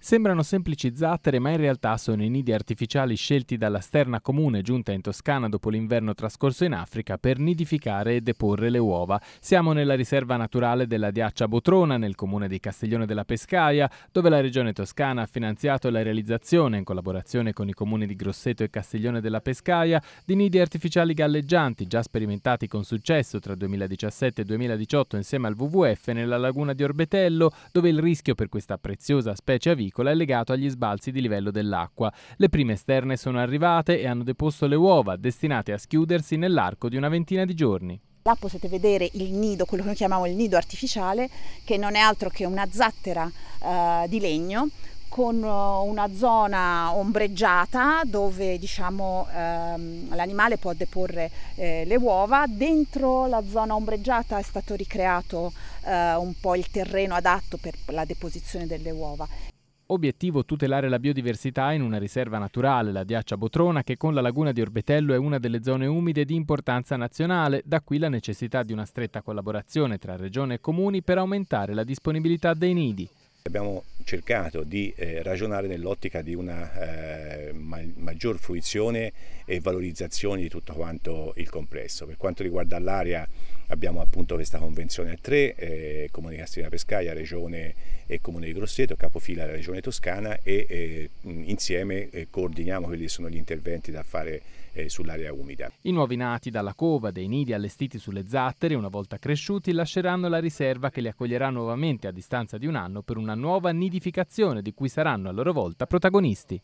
Sembrano semplici zattere, ma in realtà sono i nidi artificiali scelti dalla sterna comune giunta in Toscana dopo l'inverno trascorso in Africa per nidificare e deporre le uova. Siamo nella riserva naturale della Diaccia Botrona, nel comune di Castiglione della Pescaia, dove la regione toscana ha finanziato la realizzazione, in collaborazione con i comuni di Grosseto e Castiglione della Pescaia, di nidi artificiali galleggianti, già sperimentati con successo tra 2017 e 2018 insieme al WWF nella laguna di Orbetello, dove il rischio per questa preziosa specie a vita agricola è legato agli sbalzi di livello dell'acqua. Le prime esterne sono arrivate e hanno deposto le uova, destinate a schiudersi nell'arco di una ventina di giorni. Là potete vedere il nido, quello che noi chiamiamo il nido artificiale, che non è altro che una zattera eh, di legno con eh, una zona ombreggiata dove diciamo, ehm, l'animale può deporre eh, le uova. Dentro la zona ombreggiata è stato ricreato eh, un po' il terreno adatto per la deposizione delle uova. Obiettivo tutelare la biodiversità in una riserva naturale, la Diaccia Botrona, che con la laguna di Orbetello è una delle zone umide di importanza nazionale, da qui la necessità di una stretta collaborazione tra regione e comuni per aumentare la disponibilità dei nidi. Abbiamo cercato di eh, ragionare nell'ottica di una eh, ma maggior fruizione e valorizzazioni di tutto quanto il complesso. Per quanto riguarda l'area abbiamo appunto questa convenzione a tre, eh, Comune di Castiglione Pescaia, Regione e Comune di Grosseto, capofila della Regione Toscana e eh, insieme eh, coordiniamo quelli che sono gli interventi da fare eh, sull'area umida. I nuovi nati dalla cova, dei nidi allestiti sulle zattere, una volta cresciuti, lasceranno la riserva che li accoglierà nuovamente a distanza di un anno per una nuova nidificazione di cui saranno a loro volta protagonisti.